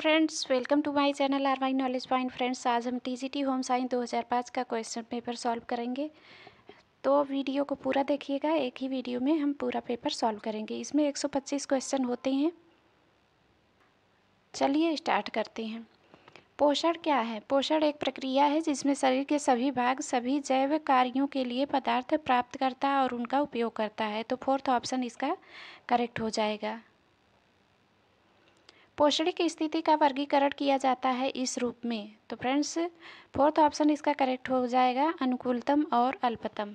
friends welcome to my channel or My Knowledge Point friends आज हम TGT home science 2005 का question paper solve करेंगे तो video को पूरा देखिएगा एक ही वीडियो में हम पूरा पेपर सॉल्व करेंगे इसमें 125 क्वेश्चन होते हैं चलिए स्टार्ट करते हैं पोषण क्या है पोषण एक प्रक्रिया है जिसमें शरीर के सभी भाग सभी जैव कार्यों के लिए पदार्थ प्राप्त करता है और उनका उपयोग करता है तो फोर्थ ऑप्शन इसका करेक्ट हो जाएगा पौष्टिक स्थिति का वर्गीकरण किया जाता है इस रूप में तो फ्रेंड्स फोर्थ ऑप्शन इसका करेक्ट हो जाएगा अनुकूलतम और अल्पतम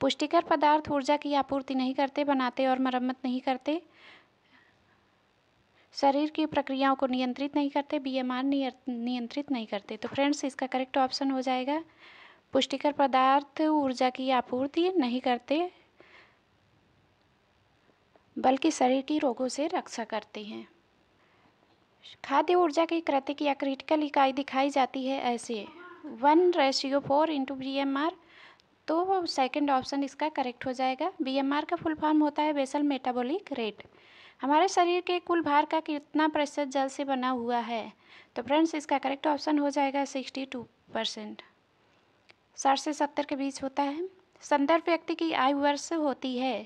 पुष्टिकर पदार्थ ऊर्जा की आपूर्ति नहीं करते बनाते और मरम्मत नहीं करते शरीर की प्रक्रियाओं को नियंत्रित नहीं करते बीएमआर नियंत्रित नहीं करते तो फ्रेंड्स इसका करेक्ट ऑप्शन हो जाएगा पुष्टिकर पदार्थ ऊर्जा की आपूर्ति नहीं करते बल्कि शरीर की रोगों से रक्षा करते हैं खाद्य ऊर्जा की कृतिक या क्रिटिकल इकाई दिखाई जाती है ऐसे one ratio four into B M R तो सेकंड ऑप्शन इसका करेक्ट हो जाएगा बी एम आर का फुल फॉर्म होता है बेसल मेटाबॉलिक रेट हमारे शरीर के कुल भार का कितना प्रतिशत जल से बना हुआ है तो फ्रेंड्स इसका करेक्ट ऑप्शन हो जाएगा सिक्सटी टू परसेंट साठ से सत्तर के बीच होता है संदर्भ व्यक्ति की आयु वर्ष होती है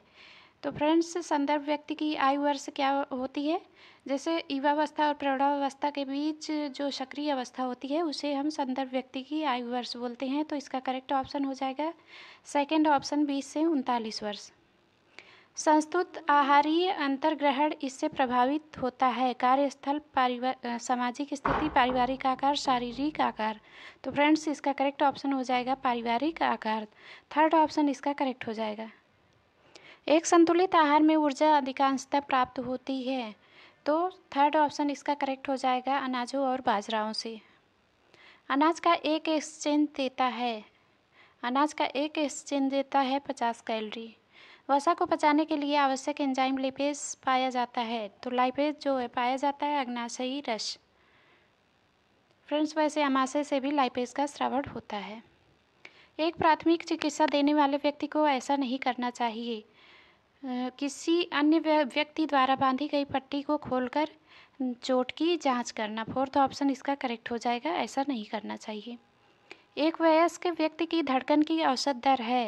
तो फ्रेंड्स संदर्भ व्यक्ति की आयु वर्ष क्या होती है जैसे युवावस्था और प्रौढ़ावस्था के बीच जो सक्रिय अवस्था होती है उसे हम संदर्भ व्यक्ति की आयु वर्ष बोलते हैं तो इसका करेक्ट ऑप्शन हो जाएगा सेकंड ऑप्शन बीस से उनतालीस वर्ष संस्तुत आहारीय अंतर्ग्रहण इससे प्रभावित होता है कार्यस्थल पारिवार सामाजिक स्थिति पारिवारिक आकार शारीरिक आकार तो फ्रेंड्स इसका करेक्ट ऑप्शन हो जाएगा पारिवारिक आकार थर्ड ऑप्शन इसका करेक्ट हो जाएगा एक संतुलित आहार में ऊर्जा अधिकांशतः प्राप्त होती है तो थर्ड ऑप्शन इसका करेक्ट हो जाएगा अनाजों और बाजराओं से अनाज का एक एक्सचेंज देता है अनाज का एक एक्सचेंज देता है पचास कैलोरी वसा को पचाने के लिए आवश्यक एंजाइम लिपेज पाया जाता है तो लाइपेज जो है पाया जाता है अग्नाशयी रस फ्रेंड्स वैसे अमाशय से भी लाइपेज का श्रवण होता है एक प्राथमिक चिकित्सा देने वाले व्यक्ति को ऐसा नहीं करना चाहिए किसी अन्य व्यक्ति द्वारा बांधी गई पट्टी को खोलकर चोट की जांच करना फोर्थ ऑप्शन इसका करेक्ट हो जाएगा ऐसा नहीं करना चाहिए एक वयस्क व्यक्ति की धड़कन की औसत दर है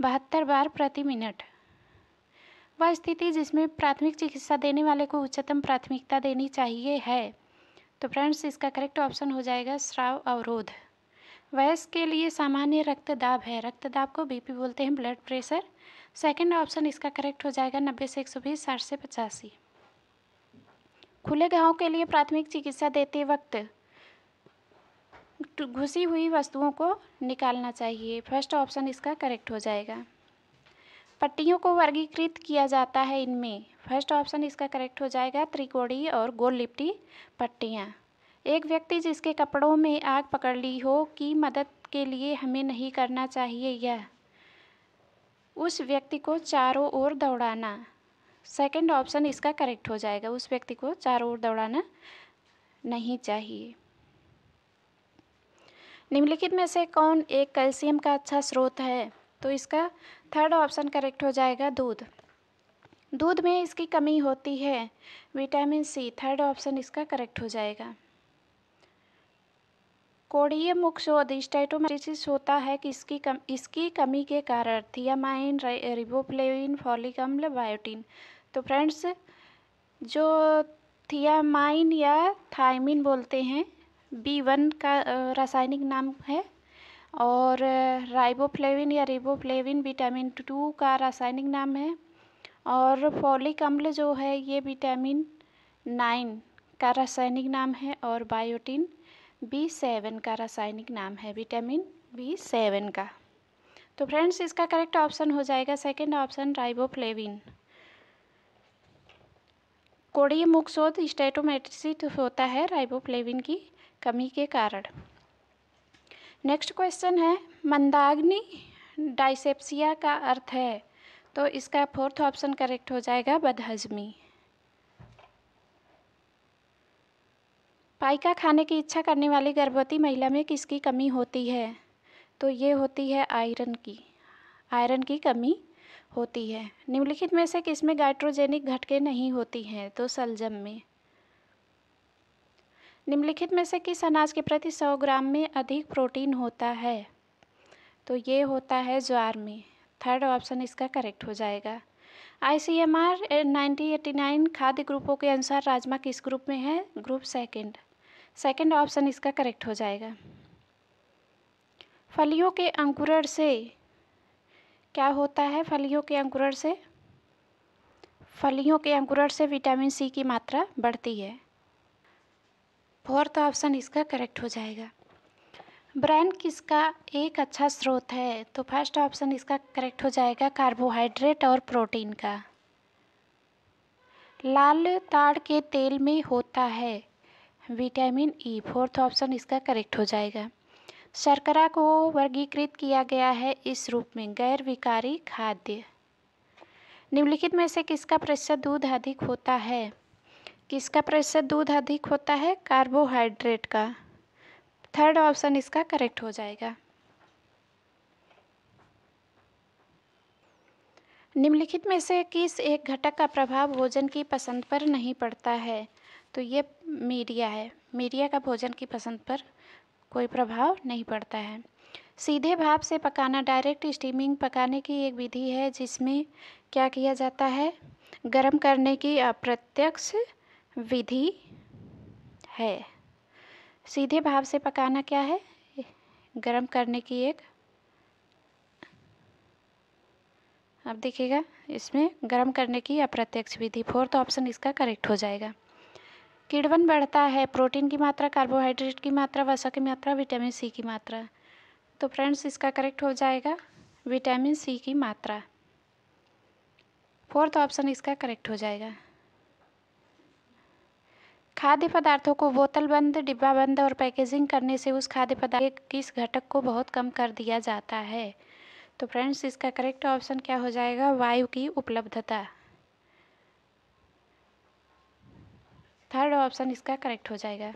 बहत्तर बार प्रति मिनट वह स्थिति जिसमें प्राथमिक चिकित्सा देने वाले को उच्चतम प्राथमिकता देनी चाहिए है तो फ्रेंड्स इसका करेक्ट ऑप्शन हो जाएगा श्राव अवरोध वयस्क के लिए सामान्य रक्तदाब है रक्तदाब को बीपी बोलते हैं ब्लड प्रेशर सेकंड ऑप्शन इसका करेक्ट हो जाएगा नब्बे से एक सौ बीस साठ से पचासी खुले घाव के लिए प्राथमिक चिकित्सा देते वक्त घुसी हुई वस्तुओं को निकालना चाहिए फर्स्ट ऑप्शन इसका करेक्ट हो जाएगा पट्टियों को वर्गीकृत किया जाता है इनमें फर्स्ट ऑप्शन इसका करेक्ट हो जाएगा त्रिकोणी और गोल लिपटी पट्टियाँ एक व्यक्ति जिसके कपड़ों में आग पकड़ ली हो की मदद के लिए हमें नहीं करना चाहिए यह उस व्यक्ति को चारों ओर दौड़ाना सेकंड ऑप्शन इसका करेक्ट हो जाएगा उस व्यक्ति को चारों ओर दौड़ाना नहीं चाहिए निम्नलिखित में से कौन एक कैल्शियम का अच्छा स्रोत है तो इसका थर्ड ऑप्शन करेक्ट हो जाएगा दूध दूध में इसकी कमी होती है विटामिन सी थर्ड ऑप्शन इसका करेक्ट हो जाएगा कोड़ीय मुख शोध होता है कि इसकी कम, इसकी कमी के कारण थियामाइन रिबोफ्लेविन फॉलिक अम्ल बायोटिन तो फ्रेंड्स जो थियामाइन या थायमिन बोलते हैं बी वन का रासायनिक नाम है और राइबोफ्लेविन या रिबोफ्लेविन विटामिन टू का रासायनिक नाम है और फॉलिक अम्ल जो है ये विटामिन नाइन का रासायनिक नाम है और बायोटिन बी सेवन का रासायनिक नाम है विटामिन बी सेवन का तो फ्रेंड्स इसका करेक्ट ऑप्शन हो जाएगा सेकंड ऑप्शन राइबोफ्लेविन कोड़ीय मुख शोध स्टेटोमेटिसिट होता है राइबोफ्लेविन की कमी के कारण नेक्स्ट क्वेश्चन है मंदाग्नि डाइसेप्सिया का अर्थ है तो इसका फोर्थ ऑप्शन करेक्ट हो जाएगा बदहजमी पाइका खाने की इच्छा करने वाली गर्भवती महिला में किसकी कमी होती है तो ये होती है आयरन की आयरन की कमी होती है निम्नलिखित में से किस में गाइट्रोजेनिक घटके नहीं होती हैं तो सलजम में निम्नलिखित में से किस अनाज के प्रति सौ ग्राम में अधिक प्रोटीन होता है तो ये होता है ज्वार में थर्ड ऑप्शन इसका करेक्ट हो जाएगा I C M R nineteen eighty nine खाद्य ग्रुपों के अनुसार राजमा किस ग्रुप में है ग्रुप सेकंड सेकंड ऑप्शन इसका करेक्ट हो जाएगा फलियों के अंकुरण से क्या होता है फलियों के अंकुरण से फलियों के अंकुरण से विटामिन सी की मात्रा बढ़ती है फोर्थ ऑप्शन इसका करेक्ट हो जाएगा ब्रैन किसका एक अच्छा स्रोत है तो फर्स्ट ऑप्शन इसका करेक्ट हो जाएगा कार्बोहाइड्रेट और प्रोटीन का लाल ताड़ के तेल में होता है विटामिन ई फोर्थ ऑप्शन इसका करेक्ट हो जाएगा शर्करा को वर्गीकृत किया गया है इस रूप में गैर विकारी खाद्य निम्नलिखित में से किसका प्रतिशत दूध अधिक होता है किसका प्रतिशत दूध अधिक होता है कार्बोहाइड्रेट का थर्ड ऑप्शन इसका करेक्ट हो जाएगा निम्नलिखित में से किस एक घटक का प्रभाव भोजन की पसंद पर नहीं पड़ता है तो ये मीडिया है मीडिया का भोजन की पसंद पर कोई प्रभाव नहीं पड़ता है सीधे भाप से पकाना डायरेक्ट स्टीमिंग पकाने की एक विधि है जिसमें क्या किया जाता है गर्म करने की अप्रत्यक्ष विधि है सीधे भाप से पकाना क्या है गर्म करने की एक अब देखिएगा इसमें गर्म करने की अप्रत्यक्ष विधि फोर्थ ऑप्शन इसका करेक्ट हो जाएगा किड़बन बढ़ता है प्रोटीन की मात्रा कार्बोहाइड्रेट की मात्रा वसा की मात्रा विटामिन सी की मात्रा तो फ्रेंड्स इसका करेक्ट हो जाएगा विटामिन सी की मात्रा फोर्थ ऑप्शन इसका करेक्ट हो जाएगा खाद्य पदार्थों को बोतल बंद डिब्बा बंद और पैकेजिंग करने से उस खाद्य पदार्थ के किस घटक को बहुत कम कर दिया जाता है तो फ्रेंड्स इसका करेक्ट ऑप्शन क्या हो जाएगा वायु की उपलब्धता थर्ड ऑप्शन इसका करेक्ट हो जाएगा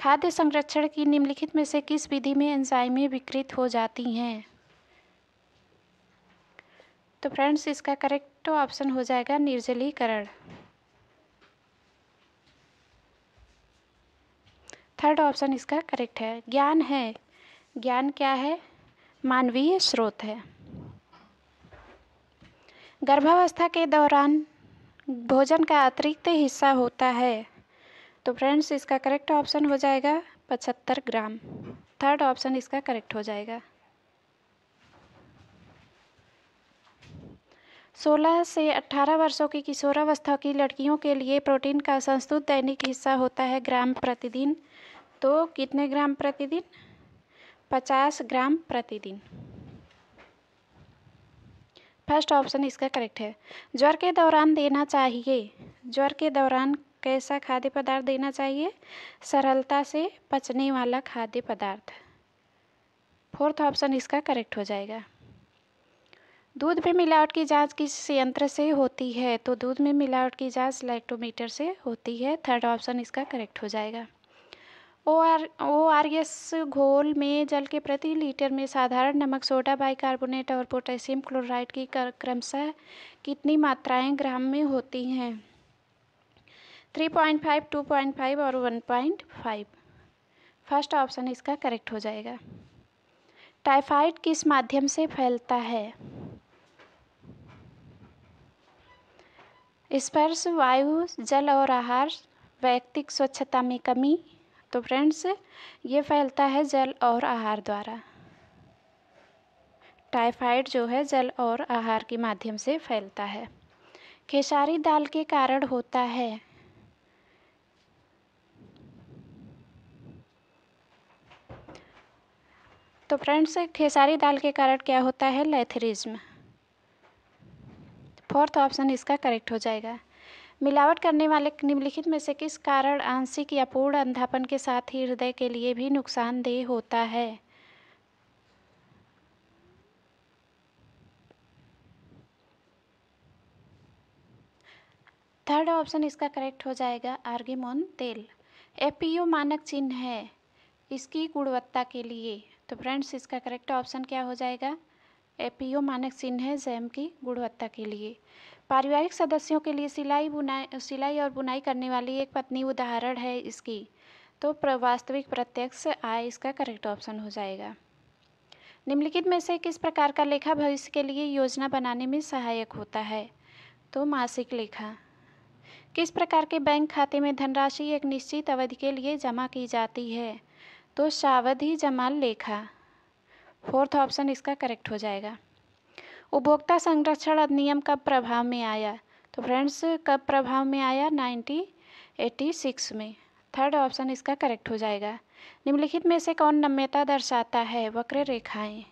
खाद्य संरक्षण की निम्नलिखित में से किस विधि में एंजाइमें विकृत हो जाती हैं तो फ्रेंड्स इसका करेक्ट ऑप्शन हो जाएगा निर्जलीकरण थर्ड ऑप्शन इसका करेक्ट है ज्ञान है ज्ञान क्या है मानवीय स्रोत है गर्भावस्था के दौरान भोजन का अतिरिक्त हिस्सा होता है तो फ्रेंड्स इसका करेक्ट ऑप्शन हो जाएगा पचहत्तर ग्राम थर्ड ऑप्शन इसका करेक्ट हो जाएगा सोलह से अट्ठारह वर्षों की किशोरावस्था की लड़कियों के लिए प्रोटीन का संस्तुत दैनिक हिस्सा होता है ग्राम प्रतिदिन तो कितने ग्राम प्रतिदिन पचास ग्राम प्रतिदिन फर्स्ट ऑप्शन इसका करेक्ट है ज्वर के दौरान देना चाहिए ज्वर के दौरान कैसा खाद्य पदार्थ देना चाहिए सरलता से पचने वाला खाद्य पदार्थ फोर्थ ऑप्शन इसका करेक्ट हो जाएगा दूध में मिलावट की जांच किस यंत्र से होती है तो दूध में मिलावट की जांच लैक्टोमीटर से होती है थर्ड ऑप्शन इसका करेक्ट हो जाएगा O R O R S घोल में जल के प्रति लीटर में साधारण नमक सोडा बाइकार्बोनेट और पोटेशियम क्लोराइड की क्रमशः कितनी मात्राएं ग्राम में होती हैं three point five two point five और one point five first option इसका करेक्ट हो जाएगा टाइफाइड किस माध्यम से फैलता है स्पर्श वायु जल और आहार व्यक्तिक स्वच्छता में कमी तो फ्रेंड्स ये फैलता है जल और आहार द्वारा टाइफाइड जो है जल और आहार के माध्यम से फैलता है खेसारी दाल के कारण होता है तो फ्रेंड्स खेसारी दाल के कारण क्या होता है लेथरिज्म फोर्थ ऑप्शन इसका करेक्ट हो जाएगा मिलावट करने वाले निम्नलिखित में से किस कारण आंशिक या पूर्ण अंधापन के साथ ही हृदय के लिए भी नुकसानदेह होता है थर्ड ऑप्शन इसका करेक्ट हो जाएगा आर्गेमोन तेल एपीयू मानक चिन्ह है इसकी गुणवत्ता के लिए तो फ्रेंड्स इसका करेक्ट ऑप्शन क्या हो जाएगा एपीओ मानक चिन्ह है जैम की गुणवत्ता के लिए पारिवारिक सदस्यों के लिए सिलाई बुनाई सिलाई और बुनाई करने वाली एक पत्नी उदाहरण है इसकी तो वास्तविक प्रत्यक्ष आय इसका करेक्ट ऑप्शन हो जाएगा निम्नलिखित में से किस प्रकार का लेखा भविष्य के लिए योजना बनाने में सहायक होता है तो मासिक लेखा किस प्रकार के बैंक खाते में धनराशि एक निश्चित अवधि के लिए जमा की जाती है तो सावधि जमाल लेखा फोर्थ ऑप्शन इसका करेक्ट हो जाएगा उपभोक्ता संरक्षण अधिनियम कब प्रभाव में आया तो फ्रेंड्स कब प्रभाव में आया 1986 में थर्ड ऑप्शन इसका करेक्ट हो जाएगा निम्नलिखित में से कौन नम्यता दर्शाता है वक्र रेखाएं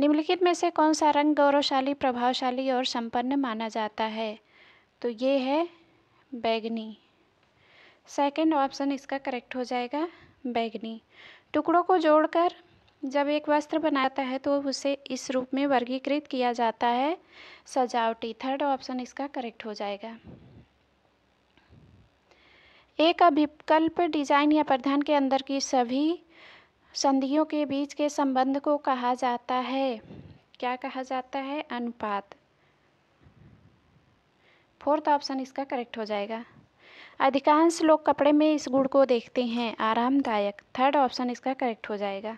निम्नलिखित में से कौन सा रंग गौरवशाली प्रभावशाली और संपन्न माना जाता है तो ये है बैगनी सेकंड ऑप्शन इसका करेक्ट हो जाएगा बैगनी टुकड़ों को जोड़कर जब एक वस्त्र बनाता है तो उसे इस रूप में वर्गीकृत किया जाता है सजावटी थर्ड ऑप्शन इसका करेक्ट हो जाएगा एक अभिकल्प डिजाइन या प्रधान के अंदर की सभी संधियों के बीच के संबंध को कहा जाता है क्या कहा जाता है अनुपात फोर्थ ऑप्शन इसका करेक्ट हो जाएगा अधिकांश लोग कपड़े में इस गुण को देखते हैं आरामदायक थर्ड ऑप्शन इसका करेक्ट हो जाएगा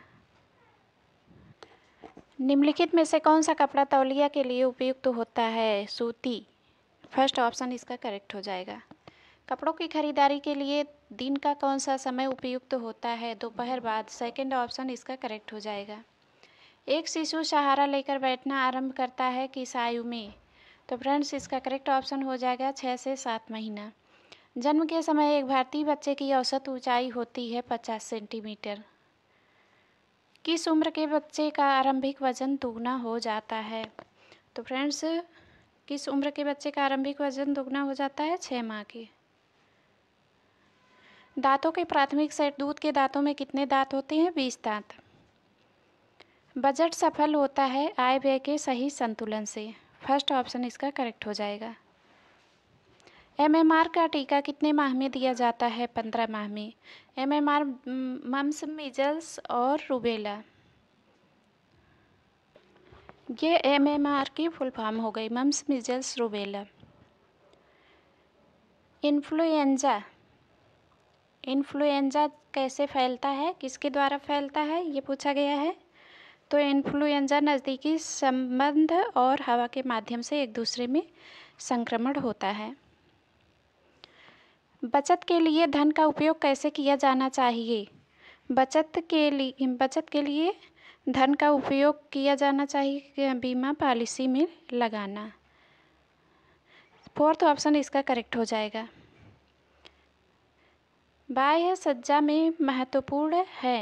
निम्नलिखित में से कौन सा कपड़ा तौलिया के लिए उपयुक्त तो होता है सूती फर्स्ट ऑप्शन इसका करेक्ट हो जाएगा कपड़ों की खरीदारी के लिए दिन का कौन सा समय उपयुक्त तो होता है दोपहर बाद सेकंड ऑप्शन इसका करेक्ट हो जाएगा एक शिशु सहारा लेकर बैठना आरंभ करता है किस आयु में तो फ्रेंड्स इसका करेक्ट ऑप्शन हो जाएगा छः से सात महीना जन्म के समय एक भारतीय बच्चे की औसत ऊंचाई होती है 50 सेंटीमीटर किस उम्र के बच्चे का आरंभिक वजन दोगुना हो जाता है तो फ्रेंड्स किस उम्र के बच्चे का आरंभिक वजन दोगुना हो जाता है छः माह के दांतों के प्राथमिक सेट दूध के दांतों में कितने दांत होते हैं बीस दांत बजट सफल होता है आय व्यय के सही संतुलन से फर्स्ट ऑप्शन इसका करेक्ट हो जाएगा एमएमआर का टीका कितने माह में दिया जाता है पंद्रह माह में एमएमआर मम्स मिजल्स और रूबेला ये एमएमआर की फुल फॉर्म हो गई mumps measles rubella influenza influenza कैसे फैलता है किसके द्वारा फैलता है ये पूछा गया है तो इन्फ्लुएंजा नज़दीकी संबंध और हवा के माध्यम से एक दूसरे में संक्रमण होता है बचत के लिए धन का उपयोग कैसे किया जाना चाहिए बचत के लिए बचत के लिए धन का उपयोग किया जाना चाहिए बीमा पॉलिसी में लगाना फोर्थ ऑप्शन इसका करेक्ट हो जाएगा बाह्य सज्जा में महत्वपूर्ण है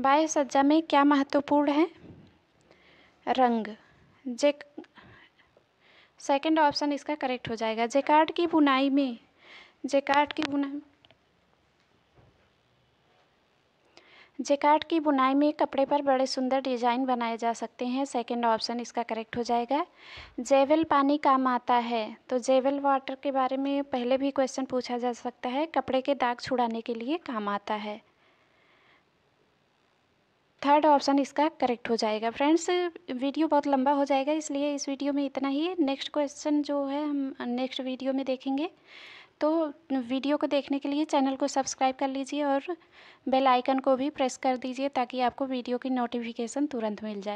बाह्य सज्जा में क्या महत्वपूर्ण है रंग जे सेकेंड ऑप्शन इसका करेक्ट हो जाएगा जेकार्ड की बुनाई में काट की बुनाई जेकार्ड की बुनाई में कपड़े पर बड़े सुंदर डिजाइन बनाए जा सकते हैं सेकंड ऑप्शन इसका करेक्ट हो जाएगा जेवल पानी काम आता है तो जेवल वाटर के बारे में पहले भी क्वेश्चन पूछा जा सकता है कपड़े के दाग छुड़ाने के लिए काम आता है थर्ड ऑप्शन इसका करेक्ट हो जाएगा फ्रेंड्स वीडियो बहुत लंबा हो जाएगा इसलिए इस वीडियो में इतना ही नेक्स्ट क्वेश्चन जो है हम नेक्स्ट वीडियो में देखेंगे तो वीडियो को देखने के लिए चैनल को सब्सक्राइब कर लीजिए और बेल आइकन को भी प्रेस कर दीजिए ताकि आपको वीडियो की नोटिफिकेशन तुरंत मिल जाए